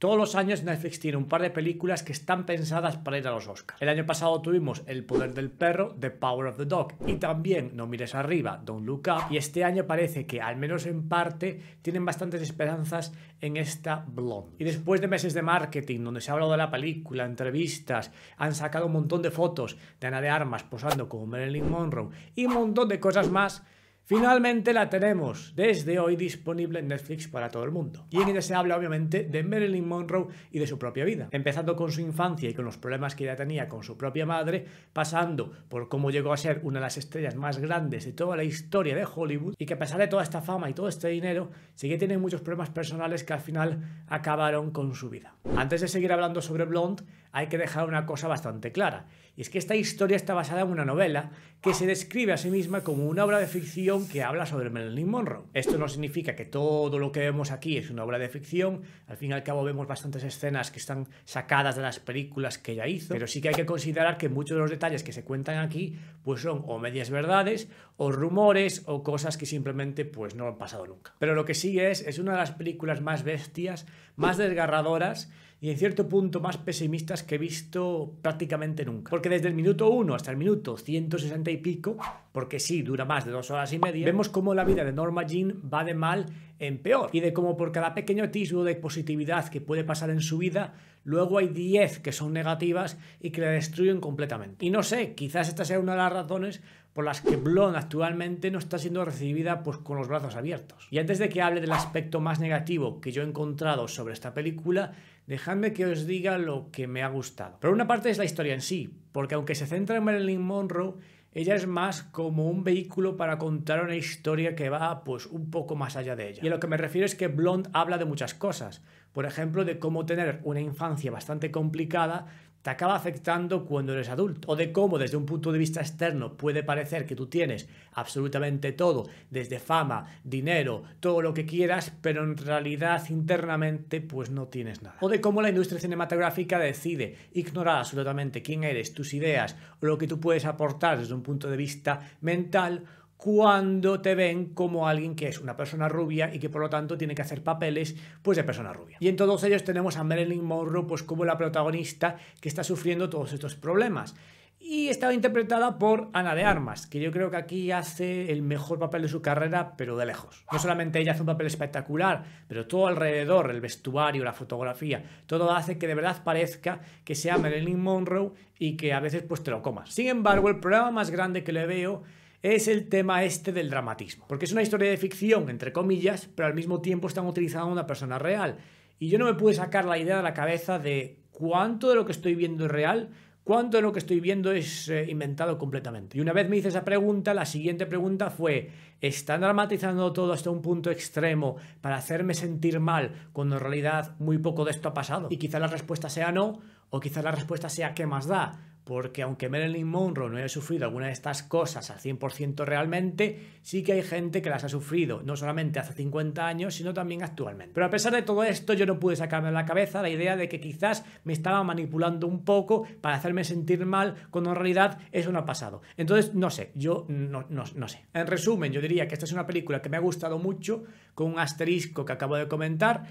Todos los años Netflix tiene un par de películas que están pensadas para ir a los Oscars. El año pasado tuvimos El poder del perro, The Power of the Dog y también No mires arriba, Don't Look Up. Y este año parece que, al menos en parte, tienen bastantes esperanzas en esta Blonde. Y después de meses de marketing, donde se ha hablado de la película, entrevistas, han sacado un montón de fotos de Ana de Armas posando como Marilyn Monroe y un montón de cosas más, Finalmente la tenemos desde hoy disponible en Netflix para todo el mundo. Y en ella se habla obviamente de Marilyn Monroe y de su propia vida, empezando con su infancia y con los problemas que ella tenía con su propia madre, pasando por cómo llegó a ser una de las estrellas más grandes de toda la historia de Hollywood y que a pesar de toda esta fama y todo este dinero, sigue teniendo muchos problemas personales que al final acabaron con su vida. Antes de seguir hablando sobre Blonde, hay que dejar una cosa bastante clara, y es que esta historia está basada en una novela que se describe a sí misma como una obra de ficción que habla sobre Melanie Monroe. Esto no significa que todo lo que vemos aquí es una obra de ficción, al fin y al cabo vemos bastantes escenas que están sacadas de las películas que ella hizo, pero sí que hay que considerar que muchos de los detalles que se cuentan aquí pues son o medias verdades, o rumores, o cosas que simplemente pues no han pasado nunca. Pero lo que sí es, es una de las películas más bestias, más desgarradoras, y en cierto punto más pesimistas que he visto prácticamente nunca. Porque desde el minuto 1 hasta el minuto 160 y pico, porque sí, dura más de dos horas y media, vemos cómo la vida de Norma Jean va de mal en peor y de cómo por cada pequeño atisbo de positividad que puede pasar en su vida, Luego hay 10 que son negativas y que la destruyen completamente. Y no sé, quizás esta sea una de las razones por las que Blonde actualmente no está siendo recibida pues con los brazos abiertos. Y antes de que hable del aspecto más negativo que yo he encontrado sobre esta película, dejadme que os diga lo que me ha gustado. pero una parte es la historia en sí, porque aunque se centra en Marilyn Monroe, ella es más como un vehículo para contar una historia que va pues un poco más allá de ella. Y a lo que me refiero es que Blonde habla de muchas cosas. Por ejemplo, de cómo tener una infancia bastante complicada, te acaba afectando cuando eres adulto, o de cómo desde un punto de vista externo puede parecer que tú tienes absolutamente todo, desde fama, dinero, todo lo que quieras, pero en realidad internamente pues no tienes nada. O de cómo la industria cinematográfica decide ignorar absolutamente quién eres, tus ideas, o lo que tú puedes aportar desde un punto de vista mental cuando te ven como alguien que es una persona rubia y que por lo tanto tiene que hacer papeles pues de persona rubia. Y en todos ellos tenemos a Marilyn Monroe pues como la protagonista que está sufriendo todos estos problemas. Y está interpretada por Ana de Armas, que yo creo que aquí hace el mejor papel de su carrera, pero de lejos. No solamente ella hace un papel espectacular, pero todo alrededor, el vestuario, la fotografía, todo hace que de verdad parezca que sea Marilyn Monroe y que a veces pues te lo comas. Sin embargo, el problema más grande que le veo es el tema este del dramatismo. Porque es una historia de ficción, entre comillas, pero al mismo tiempo están utilizando una persona real. Y yo no me pude sacar la idea de la cabeza de cuánto de lo que estoy viendo es real, cuánto de lo que estoy viendo es eh, inventado completamente. Y una vez me hice esa pregunta, la siguiente pregunta fue, ¿están dramatizando todo hasta un punto extremo para hacerme sentir mal cuando en realidad muy poco de esto ha pasado? Y quizá la respuesta sea no o quizás la respuesta sea que más da? Porque aunque Marilyn Monroe no haya sufrido alguna de estas cosas al 100% realmente, sí que hay gente que las ha sufrido, no solamente hace 50 años, sino también actualmente. Pero a pesar de todo esto, yo no pude sacarme de la cabeza la idea de que quizás me estaba manipulando un poco para hacerme sentir mal, cuando en realidad eso no ha pasado. Entonces, no sé, yo no, no, no sé. En resumen, yo diría que esta es una película que me ha gustado mucho, con un asterisco que acabo de comentar,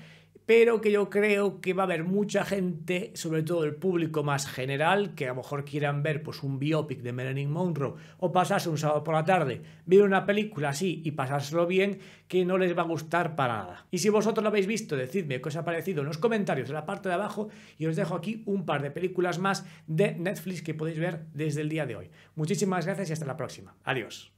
pero que yo creo que va a haber mucha gente, sobre todo el público más general, que a lo mejor quieran ver pues, un biopic de Melanie Monroe o pasarse un sábado por la tarde, ver una película así y pasárselo bien, que no les va a gustar para nada. Y si vosotros lo habéis visto, decidme qué os ha parecido en los comentarios de la parte de abajo y os dejo aquí un par de películas más de Netflix que podéis ver desde el día de hoy. Muchísimas gracias y hasta la próxima. Adiós.